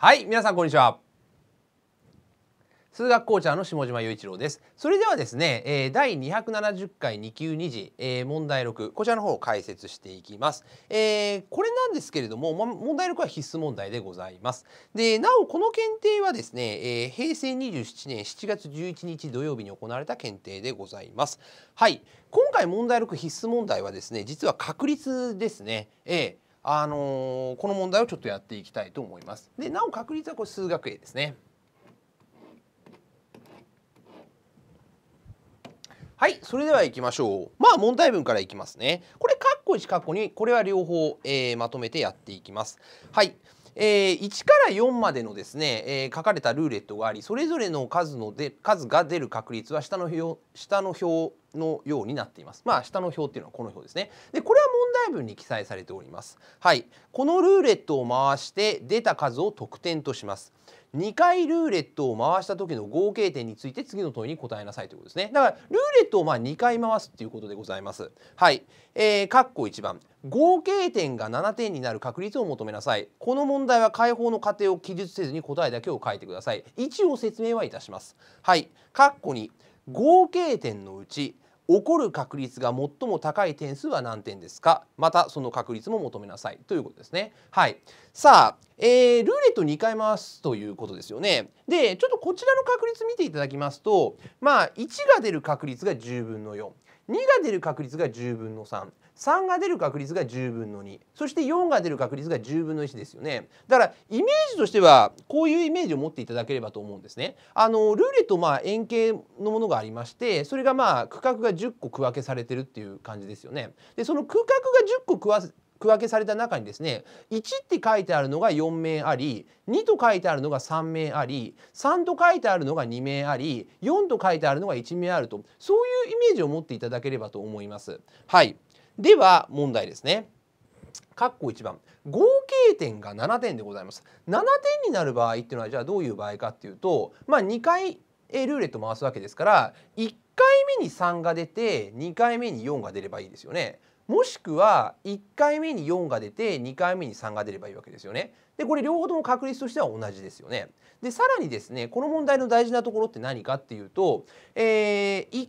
はい皆さんこんにちは数学校長の下島雄一郎ですそれではですね、えー、第二百七十回二級二次、えー、問題六こちらの方を解説していきます、えー、これなんですけれども、ま、問題六は必須問題でございますでなおこの検定はですね、えー、平成二十七年七月十一日土曜日に行われた検定でございますはい今回問題六必須問題はですね実は確率ですねえーあのー、この問題をちょっとやっていきたいと思います。でなお確率はこれ数学 A ですね。はい、それではいきましょう。まあ問題文からいきますね。これ括弧1括弧2これは両方、えー、まとめてやっていきます。はい。えー、1から4までのですね、えー、書かれたルーレットがありそれぞれの数ので数が出る確率は下の表下の表のようになっています。まあ下の表っていうのはこの表ですね。でこれは問題文に記載されております。はい、このルーレットを回して出た数を得点とします。2回ルーレットを回した時の合計点について次の問いに答えなさいということですねだからルーレットをまあ2回回すっていうことでございますはい、えー、括弧1番合計点が7点になる確率を求めなさいこの問題は解放の過程を記述せずに答えだけを書いてください一応説明はいたしますはい括弧2合計点のうち起こる確率が最も高い点数は何点ですかまたその確率も求めなさいということですね。はい、さあ、えー、ルーレット2回回すということですよね。でちょっとこちらの確率見ていただきますとまあ1が出る確率が10分の4。2が出る確率が10分の3 3が出る確率が10分の2そして4が出る確率が10分の1ですよねだからイメージとしてはこういうイメージを持っていただければと思うんですねあのルーレットまあ円形のものがありましてそれがまあ区画が10個区分けされてるっていう感じですよねでその区画が10個区分区分けされた中にですね1って書いてあるのが4名あり2と書いてあるのが3名あり3と書いてあるのが2名あり4と書いてあるのが1名あるとそういうイメージを持っていただければと思います。はいでは問題ですね。括弧1番合計点が7点でございます7点になる場合っていうのはじゃあどういう場合かっていうと、まあ、2回ルーレット回すわけですから1回目に3が出て2回目に4が出ればいいですよね。もしくは1回目に4が出て2回目に3が出ればいいわけですよね。でこれ両方とも確率としては同じですよね。でさらにですねこの問題の大事なところって何かっていうと、えー、1回ル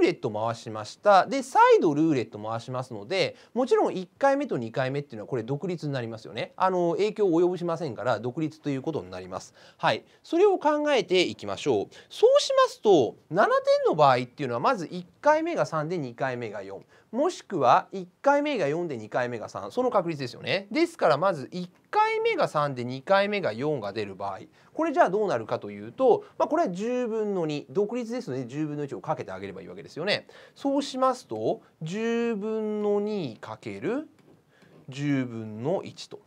ーレット回しましたで再度ルーレット回しますのでもちろん1回目と2回目っていうのはこれ独立になりますよねあの影響を及ぼしませんから独立ということになりますはいそれを考えていきましょうそうしますと7点の場合っていうのはまず1回目が3で2回目が4もしくは1回目が4で2回目が3その確率ですよねですからまず1回目が3で2回目が4が出る場合これじゃあどうなるかというと、まあ、これは10分の2独立ですので10分の1をかけてあげればいいわけですよね。そうしますと10分の2かける10分の1と。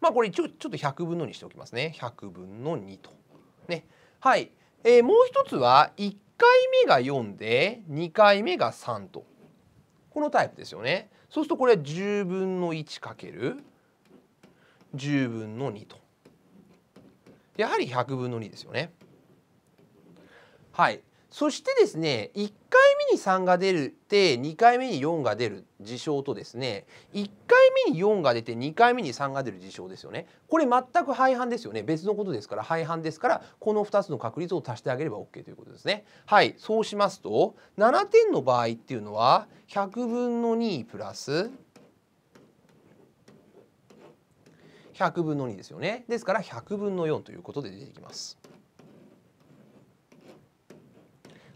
まあこれ一応ちょっと100分のにしておきますね。100分の2と。ね。はい。えー、もう一つは1回目が4で2回目が3と。このタイプですよね。そうするとこれは10分の1かける10分の2とやはり100分の2ですよね。はいそしてですね1回目に3が出るって2回目に4が出る事象とですね1回目に4が出て2回目に3が出る事象ですよねこれ全く廃反ですよね別のことですから廃反ですからこの2つの確率を足してあげれば OK ということですねはいそうしますと7点の場合っていうのは100分の2プラス100分の2ですよね。ですから100分の4ということで出てきます。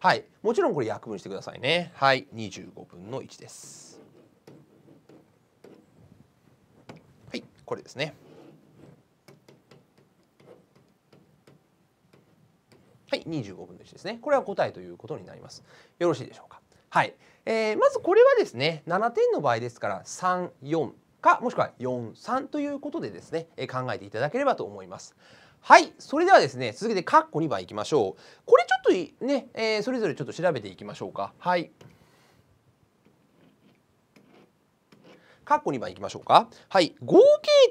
はい、もちろんこれ約分してくださいね。はい、25分の1です。はい、これですね。はい、25分の1ですね。これは答えということになります。よろしいでしょうか。はい、えー、まずこれはですね、7点の場合ですから3、4かもしくは43ということでですね、え考えていただければと思います。はい、それではですね、続けてカッコ2番いきましょう。これちょっとね、えー、それぞれちょっと調べていきましょうか。はい。括弧2番いきましょうか。はい、合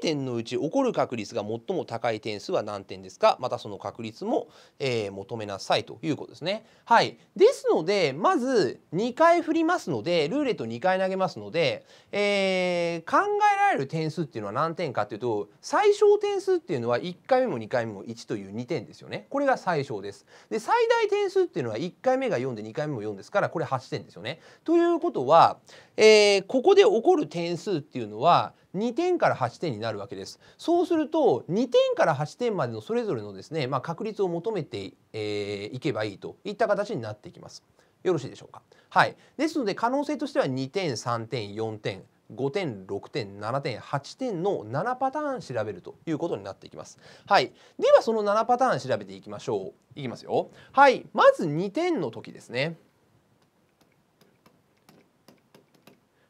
計点のうち起こる確率が最も高い点数は何点ですかまたその確率も、えー、求めなさいということですね。はい、ですのでまず2回振りますのでルーレット2回投げますので、えー、考えられる点数っていうのは何点かっていうと最小点数っていうのは1回目も2回目も1という2点ですよね。これが最小です。で最大点数っていうのは1回目が4で2回目も4ですからこれ8点ですよね。ということは、えー、ここで起こる点数数っていうのは2点から8点になるわけです。そうすると2点から8点までのそれぞれのですね、まあ、確率を求めて、えー、いけばいいといった形になっていきます。よろしいでしょうか。はい。ですので可能性としては2点、3点、4点、5点、6点、7点、8点の7パターン調べるということになっていきます。はい。ではその7パターン調べていきましょう。いきますよ。はい。まず2点の時ですね。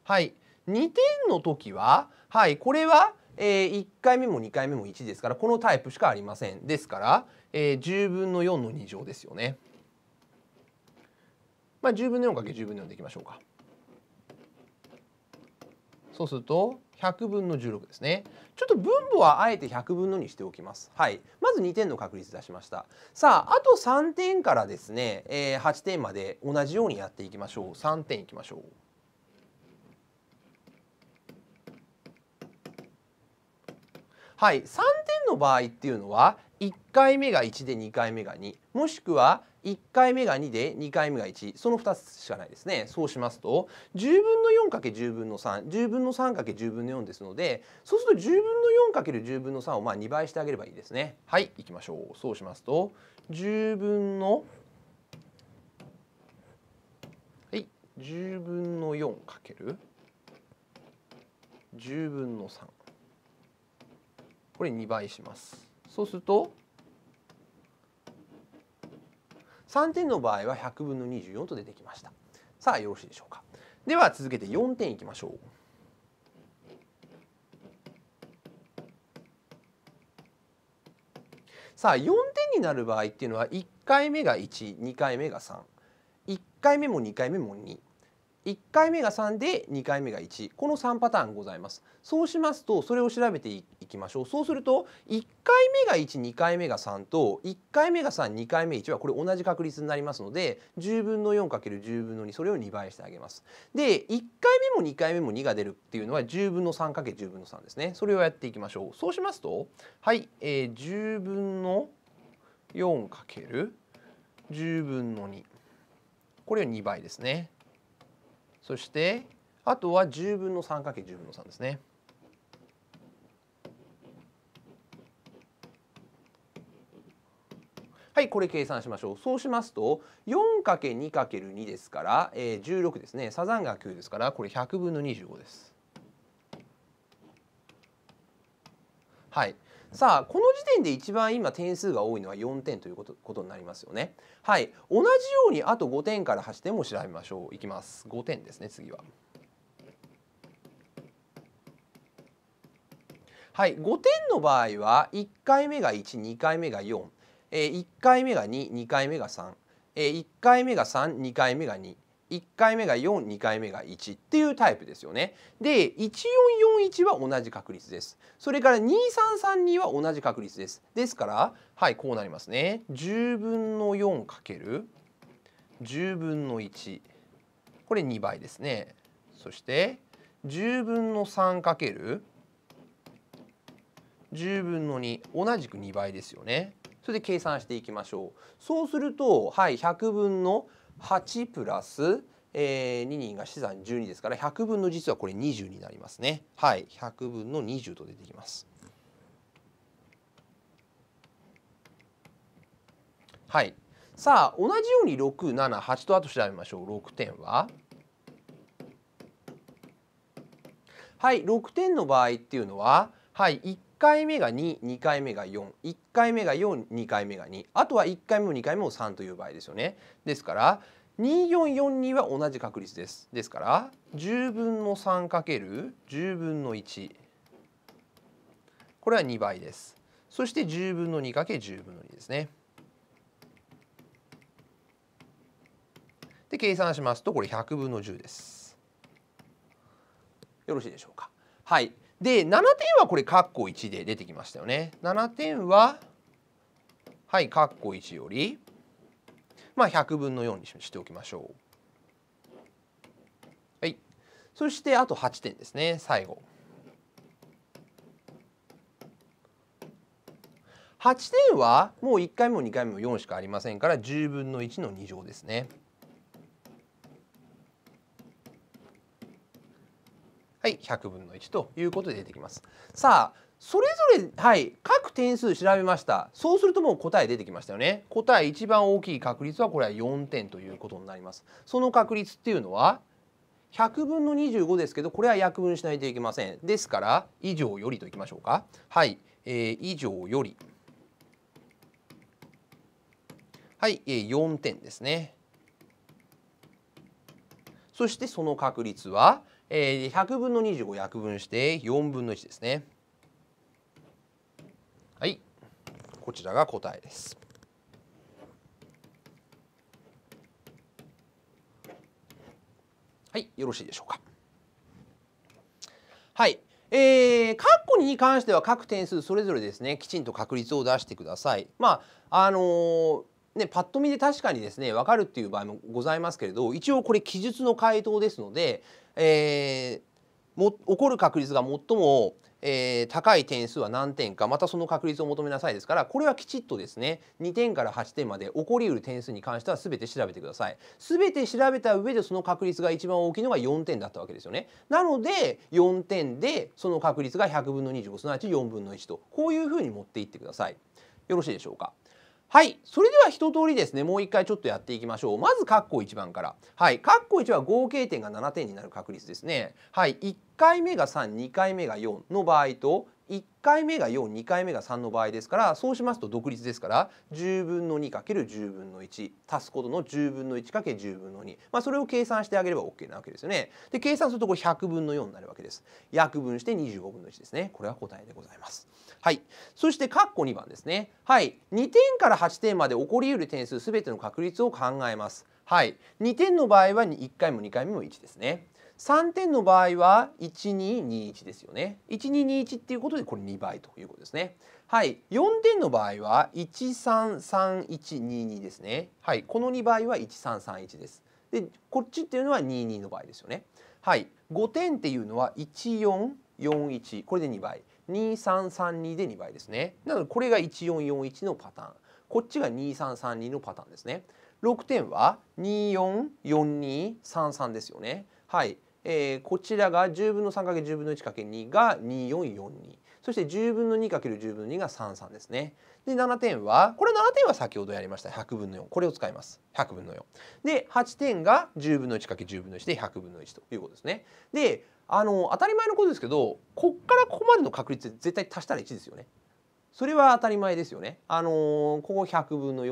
はい。2点の時は、はい、これは、えー、1回目も2回目も1ですからこのタイプしかありません。ですから、えー、10分の4の2乗ですよね。まあ、10分の4け1 0分の4でいきましょうか。そうすると100分の16ですね。ちょっと分母はあえて100分のにしておきます。はい。まず2点の確率出しました。さあ、あと3点からですね、えー、8点まで同じようにやっていきましょう。3点いきましょう。はい、3点の場合っていうのは1回目が1で2回目が2もしくは1回目が2で2回目が1その2つしかないですねそうしますと10分の 4×10 分の310分の 3×10 分の4ですのでそうすると10分の 4×10 分の3をまあ2倍してあげればいいですねはいいきましょうそうしますと10分のはい10分の 4×10 分の3これ2倍しますそうすると3点の場合は100分の24と出てきましたさあよろしいでしょうかでは続けて4点いきましょうさあ4点になる場合っていうのは1回目が12回目が31回目も2回目も21回目が3で2回目が1この3パターンございますそうしますとそれを調べていきましょうそうすると1回目が12回目が3と1回目が32回目1はこれ同じ確率になりますので10分の 4×10 分の2それを2倍してあげます。で1回目も2回目も2が出るっていうのは10分の 3×10 分の3ですねそれをやっていきましょう。そうしますとはい、えー、10分の 4×10 分の2これは2倍ですね。そしてあとは10分の 3×10 分の3ですね。はいこれ計算しましょうそうしますと四かけ二かける二ですから、ええ十六ですねサザンが9ですからこれ百分の二十五です。はいさあこの時点で一番今点数が多いのは4点ということことになりますよね。はい同じようにあと5点から走っても調べましょういきます5点ですね次は。はい5点の場合は1回目が12回目が4。えー、1回目が22回目が3、えー、1回目が32回目が2。1回目が42回目が1っていうタイプですよね。で1441は同じ確率です。それから2332は同じ確率です。ですからはいこうなりますね。10分の 4×10 分の1これ2倍ですね。そして10分の 3×10 分の2同じく2倍ですよね。それで計算していきましょうそうするとはい100分の8プラスえー、2人が資産12ですから100分の実はこれ20になりますね。はい、100分の20と出てきます。はい。さあ同じように678とあと調べましょう。6点ははい6点の場合っていうのははい回目が22回目が41回目が42回目が2あとは1回目も2回目も3という場合ですよね。ですから2442は同じ確率です。ですから10分の 3×10 分の1これは2倍です。そして10分の 2×10 分の2ですね。で計算しますとこれ100分の10です。よろしいでしょうか。はい。で7点はこれ括弧1で出てきましたよね。7点ははい括弧1よりまあ100分の4にしておきましょう。はい。そしてあと8点ですね最後。8点はもう1回も2回も4しかありませんから10分の1の2乗ですね。はい、100分の1ということで出てきます。さあ、それぞれ、はい、各点数調べました。そうするともう答え出てきましたよね。答え一番大きい確率はこれは4点ということになります。その確率っていうのは100分の25ですけど、これは約分しないといけません。ですから、以上よりといきましょうか。はい、えー、以上より。はい、えー、4点ですね。そしてその確率はえー、100分の25を約分して4分の1ですね。はい、こちらが答えです。はい、よろしいでしょうか。はい、えー、括弧コ2に関しては各点数それぞれですねきちんと確率を出してください。まああのーね、パッと見で確かにですね分かるっていう場合もございますけれど一応これ記述の回答ですので、えー、も起こる確率が最も、えー、高い点数は何点かまたその確率を求めなさいですからこれはきちっとですね2点から8点まで起こりうる点数に関しては全て調べてください全て調べた上でその確率が一番大きいのが4点だったわけですよねなので4点でその確率が100分の25すなわち4分の1とこういうふうに持っていってくださいよろしいでしょうかはい。それでは一通りですね、もう一回ちょっとやっていきましょう。まず、カッコ1番から。はい。カッコ1は合計点が7点になる確率ですね。はい。1回目が3、2回目が4の場合と、1回目が42回目が3の場合ですからそうしますと独立ですから10分の 2×10 分の1足すことの10分の 1×10 分の2、まあ、それを計算してあげれば OK なわけですよね。で計算するとこれ100分の4になるわけです。約分して25分の1ですね。これは答えでございます。はい、そして括弧2番ですね、はい、2点から8点まで起こりうる点数全ての確率を考えます。はい、2点の場合は1回も2回目も1ですね。3点の場合は1221ですよね。1221っていうことでこれ2倍ということですね。はい、4点の場合は133122ですね。はい、この2倍は1331です。で、こっちっていうのは22の場合ですよね。はい、5点っていうのは1441これで2倍。2332で2倍ですねなのでこれが1441のパターンこっちが2332のパターンですね6点は244233ですよねはい、えー、こちらが10分の 3×10 分の 1×2 が2442そして10分の 2×10 分の2が33ですね。で7点はこれ7点は先ほどやりました100分の4これを使います100分の4。で8点が10分の 1×10 分の1で100分の1ということですね。であの当たり前のことですけどこっからここまでの確率絶対足したら1ですよね。それは当たり前ですよね。あのー、ここ100分の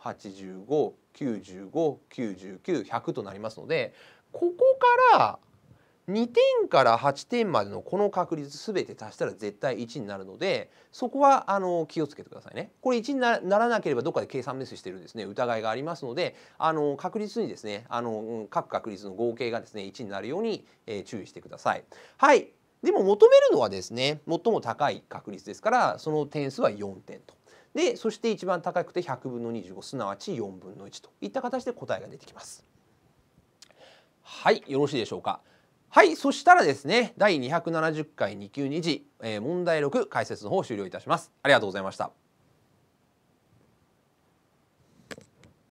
406585959900となりますのでここから2点から8点までのこの確率全て足したら絶対1になるのでそこはあの気をつけてくださいね。これ1にならなければどっかで計算ミスしてるですね疑いがありますのであの確率にですねあの各確率の合計がですね1になるように、えー、注意してください。はいでも求めるのはですね最も高い確率ですからその点数は4点と。でそして一番高くて100分の25すなわち4分の1といった形で答えが出てきます。はいよろしいでしょうか。はい、そしたらですね、第二百七十回二級二次、えー、問題六解説の方を終了いたします。ありがとうございました。